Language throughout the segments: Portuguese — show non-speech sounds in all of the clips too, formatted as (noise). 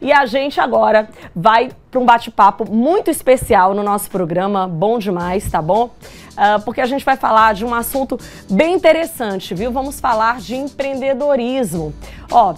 E a gente agora vai para um bate-papo muito especial no nosso programa, bom demais, tá bom? Uh, porque a gente vai falar de um assunto bem interessante, viu? Vamos falar de empreendedorismo. Ó,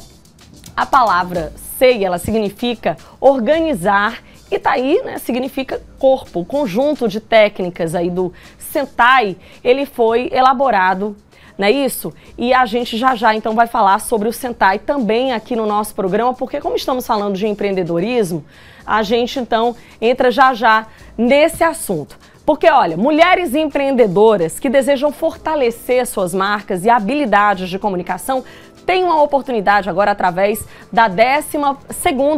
a palavra sei, ela significa organizar e tá aí, né, significa corpo. O conjunto de técnicas aí do Sentai, ele foi elaborado não é isso? E a gente já já então vai falar sobre o Sentai também aqui no nosso programa, porque como estamos falando de empreendedorismo, a gente então entra já já nesse assunto. Porque, olha, mulheres empreendedoras que desejam fortalecer suas marcas e habilidades de comunicação têm uma oportunidade agora através da 12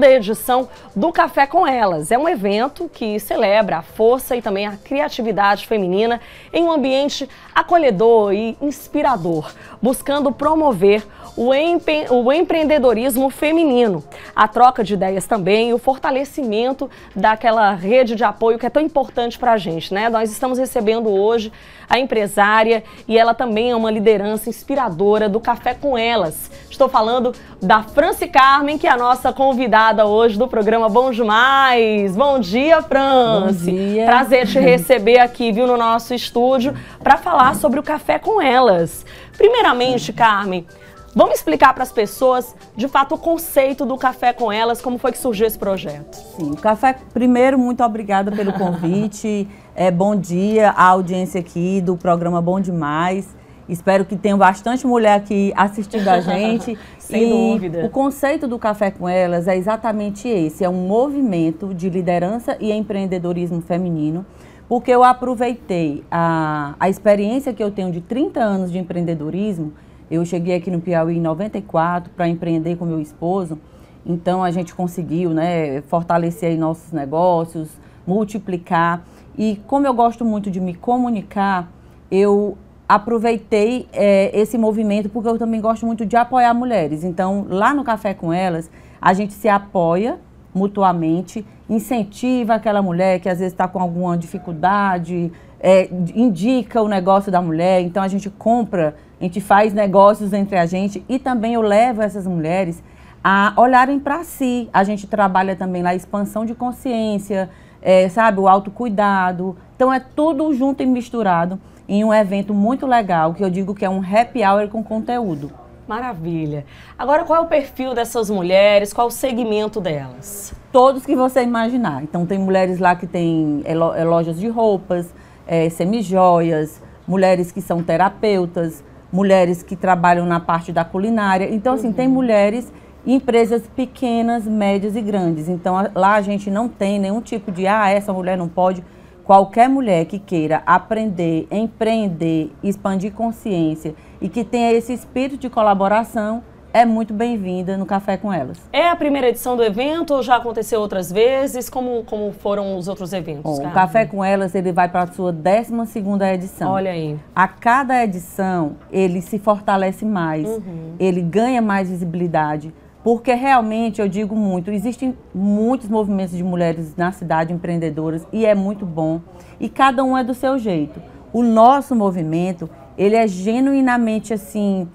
edição do Café com Elas. É um evento que celebra a força e também a criatividade feminina em um ambiente acolhedor e inspirador, buscando promover o, empre o empreendedorismo feminino, a troca de ideias também e o fortalecimento daquela rede de apoio que é tão importante para a gente, né? né? Nós estamos recebendo hoje a empresária e ela também é uma liderança inspiradora do Café com Elas. Estou falando da Franci Carmen, que é a nossa convidada hoje do programa Bom Demais. Bom dia, Franci. Bom dia. Prazer te receber aqui, viu, no nosso estúdio para falar sobre o Café com Elas. Primeiramente, Carmen, Vamos explicar para as pessoas, de fato, o conceito do Café com Elas, como foi que surgiu esse projeto. Sim, o Café, primeiro, muito obrigada pelo convite. (laughs) é, bom dia à audiência aqui do programa Bom Demais. Espero que tenha bastante mulher aqui assistindo a gente. (laughs) Sem e dúvida. O conceito do Café com Elas é exatamente esse: é um movimento de liderança e empreendedorismo feminino porque eu aproveitei a, a experiência que eu tenho de 30 anos de empreendedorismo eu cheguei aqui no Piauí em 94 para empreender com meu esposo, então a gente conseguiu né, fortalecer nossos negócios, multiplicar. E como eu gosto muito de me comunicar, eu aproveitei é, esse movimento porque eu também gosto muito de apoiar mulheres. Então, lá no Café com Elas, a gente se apoia mutuamente, incentiva aquela mulher que às vezes está com alguma dificuldade, é, indica o negócio da mulher, então a gente compra, a gente faz negócios entre a gente e também eu levo essas mulheres a olharem para si. A gente trabalha também lá expansão de consciência, é, sabe, o autocuidado. Então é tudo junto e misturado em um evento muito legal, que eu digo que é um happy hour com conteúdo. Maravilha. Agora, qual é o perfil dessas mulheres? Qual é o segmento delas? Todos que você imaginar. Então, tem mulheres lá que têm é é lojas de roupas, é, semijoias, mulheres que são terapeutas, mulheres que trabalham na parte da culinária. Então, assim, uhum. tem mulheres e empresas pequenas, médias e grandes. Então, a, lá a gente não tem nenhum tipo de, ah, essa mulher não pode. Qualquer mulher que queira aprender, empreender, expandir consciência e que tenha esse espírito de colaboração, é muito bem-vinda no Café com Elas. É a primeira edição do evento ou já aconteceu outras vezes? Como, como foram os outros eventos? Bom, o Café com Elas ele vai para a sua 12 edição. Olha aí. A cada edição ele se fortalece mais, uhum. ele ganha mais visibilidade. Porque realmente, eu digo muito, existem muitos movimentos de mulheres na cidade, empreendedoras, e é muito bom. E cada um é do seu jeito. O nosso movimento, ele é genuinamente assim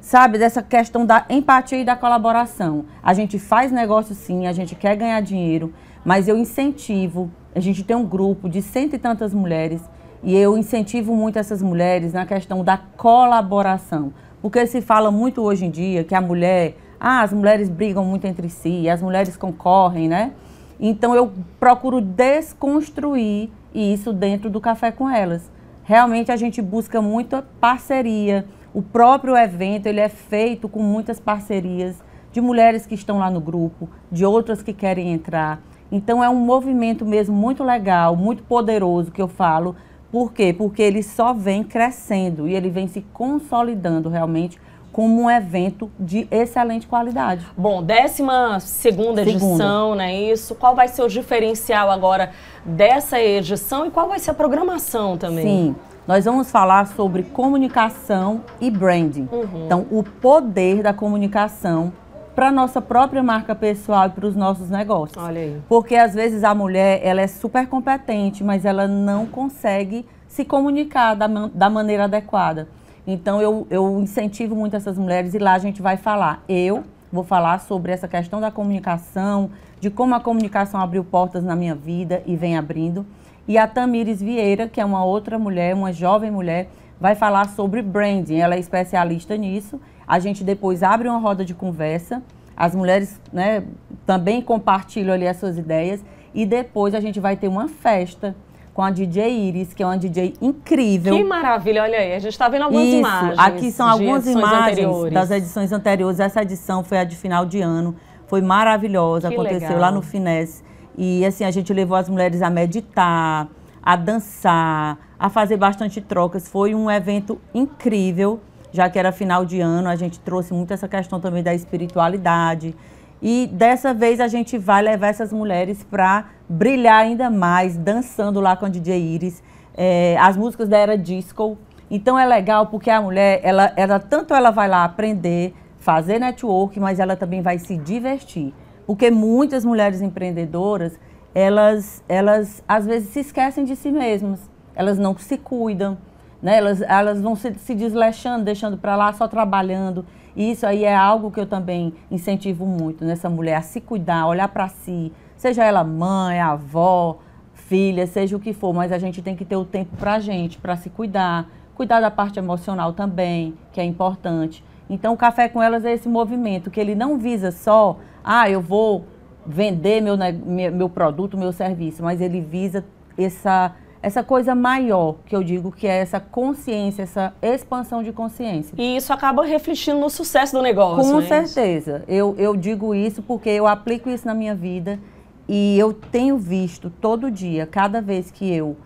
sabe, dessa questão da empatia e da colaboração. A gente faz negócio sim, a gente quer ganhar dinheiro, mas eu incentivo. A gente tem um grupo de cento e tantas mulheres e eu incentivo muito essas mulheres na questão da colaboração. Porque se fala muito hoje em dia que a mulher, ah, as mulheres brigam muito entre si, as mulheres concorrem, né? Então eu procuro desconstruir isso dentro do café com elas. Realmente a gente busca muita parceria, o próprio evento ele é feito com muitas parcerias de mulheres que estão lá no grupo, de outras que querem entrar. Então é um movimento mesmo muito legal, muito poderoso que eu falo. Por quê? Porque ele só vem crescendo e ele vem se consolidando realmente como um evento de excelente qualidade. Bom, 12 segunda edição, não é isso? Qual vai ser o diferencial agora dessa edição e qual vai ser a programação também? Sim. Nós vamos falar sobre comunicação e branding. Uhum. Então, o poder da comunicação para nossa própria marca pessoal e para os nossos negócios. Olha aí. Porque às vezes a mulher, ela é super competente, mas ela não consegue se comunicar da, man da maneira adequada. Então, eu, eu incentivo muito essas mulheres e lá a gente vai falar. Eu, Vou falar sobre essa questão da comunicação, de como a comunicação abriu portas na minha vida e vem abrindo. E a Tamires Vieira, que é uma outra mulher, uma jovem mulher, vai falar sobre branding. Ela é especialista nisso. A gente depois abre uma roda de conversa. As mulheres né, também compartilham ali as suas ideias. E depois a gente vai ter uma festa com a DJ Iris, que é uma DJ incrível. Que maravilha, olha aí, a gente está vendo algumas Isso, imagens. Aqui são algumas imagens anteriores. das edições anteriores. Essa edição foi a de final de ano, foi maravilhosa, que aconteceu legal. lá no Finesse. E assim, a gente levou as mulheres a meditar, a dançar, a fazer bastante trocas. Foi um evento incrível, já que era final de ano, a gente trouxe muito essa questão também da espiritualidade. E dessa vez a gente vai levar essas mulheres para brilhar ainda mais, dançando lá com a DJ Iris, é, as músicas da era disco. Então é legal porque a mulher, ela, ela tanto ela vai lá aprender, fazer network, mas ela também vai se divertir. Porque muitas mulheres empreendedoras, elas, elas às vezes se esquecem de si mesmas, elas não se cuidam, né? elas, elas vão se, se desleixando, deixando para lá, só trabalhando. E isso aí é algo que eu também incentivo muito nessa né? mulher a se cuidar, olhar para si, seja ela mãe, avó, filha, seja o que for, mas a gente tem que ter o tempo para a gente, para se cuidar, cuidar da parte emocional também, que é importante. Então, o Café com Elas é esse movimento que ele não visa só, ah, eu vou vender meu, meu, meu produto, meu serviço, mas ele visa essa essa coisa maior, que eu digo que é essa consciência, essa expansão de consciência. E isso acaba refletindo no sucesso do negócio. Com né? certeza. Eu, eu digo isso porque eu aplico isso na minha vida e eu tenho visto todo dia, cada vez que eu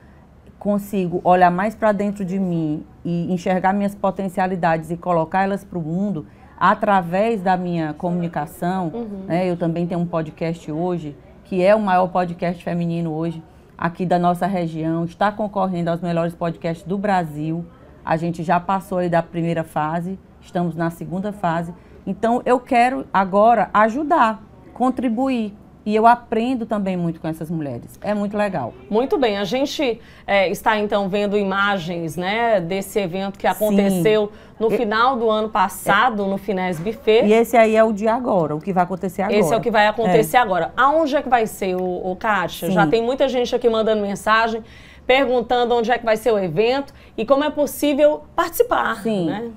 consigo olhar mais para dentro de mim e enxergar minhas potencialidades e colocar elas para o mundo através da minha comunicação. Uhum. Né? Eu também tenho um podcast hoje, que é o maior podcast feminino hoje aqui da nossa região, está concorrendo aos melhores podcasts do Brasil. A gente já passou aí da primeira fase, estamos na segunda fase. Então eu quero agora ajudar, contribuir e eu aprendo também muito com essas mulheres. É muito legal. Muito bem. A gente é, está então vendo imagens né, desse evento que aconteceu Sim. no final do ano passado, é. no Finés Buffet. E esse aí é o dia agora, o que vai acontecer agora. Esse é o que vai acontecer é. agora. Aonde é que vai ser, o, Kátia? Sim. Já tem muita gente aqui mandando mensagem, perguntando onde é que vai ser o evento e como é possível participar. Sim. Né?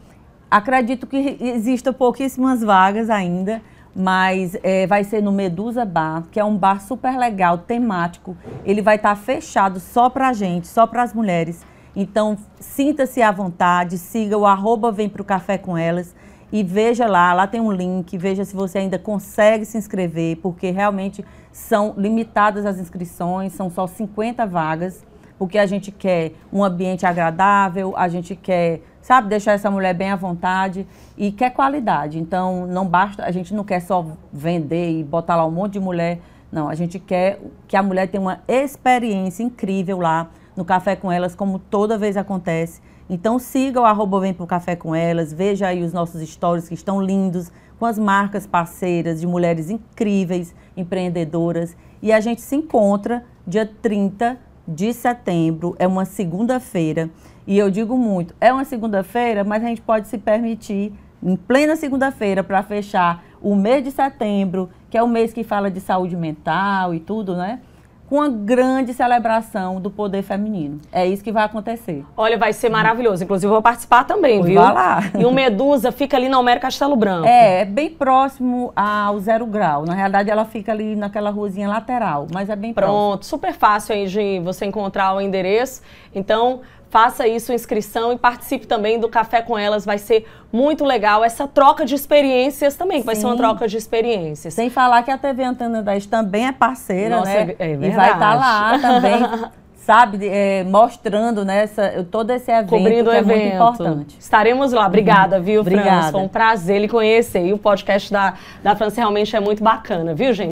Acredito que existam pouquíssimas vagas ainda mas é, vai ser no Medusa Bar, que é um bar super legal, temático. Ele vai estar tá fechado só para gente, só para as mulheres. Então, sinta-se à vontade, siga o arroba Vem Pro Café Com Elas e veja lá, lá tem um link, veja se você ainda consegue se inscrever, porque realmente são limitadas as inscrições, são só 50 vagas, porque a gente quer um ambiente agradável, a gente quer sabe, deixar essa mulher bem à vontade e quer qualidade. Então, não basta, a gente não quer só vender e botar lá um monte de mulher. Não, a gente quer que a mulher tenha uma experiência incrível lá no Café com Elas, como toda vez acontece. Então siga o arroba Vem Pro Café com Elas, veja aí os nossos stories que estão lindos, com as marcas parceiras de mulheres incríveis, empreendedoras. E a gente se encontra dia 30 de setembro, é uma segunda-feira. E eu digo muito, é uma segunda-feira, mas a gente pode se permitir, em plena segunda-feira, para fechar o mês de setembro, que é o mês que fala de saúde mental e tudo, né? com uma grande celebração do poder feminino. É isso que vai acontecer. Olha, vai ser maravilhoso. Inclusive, eu vou participar também, pois viu? Vai lá. E o Medusa fica ali na Homero Castelo Branco. É, é bem próximo ao Zero Grau. Na realidade, ela fica ali naquela ruazinha lateral, mas é bem Pronto, próximo. super fácil aí de você encontrar o endereço. Então, faça aí sua inscrição e participe também do Café com Elas. Vai ser muito legal essa troca de experiências também, Sim. vai ser uma troca de experiências. Sem falar que a TV Antena 10 também é parceira, Nossa, né? É, verdade. E vai estar tá lá também. (laughs) sabe, é, mostrando nessa né, todo esse evento Cobrindo que é evento. muito importante. Estaremos lá. Obrigada, viu, Obrigada. Franz? Foi um prazer lhe conhecer. E o podcast da, da França realmente é muito bacana, viu, gente?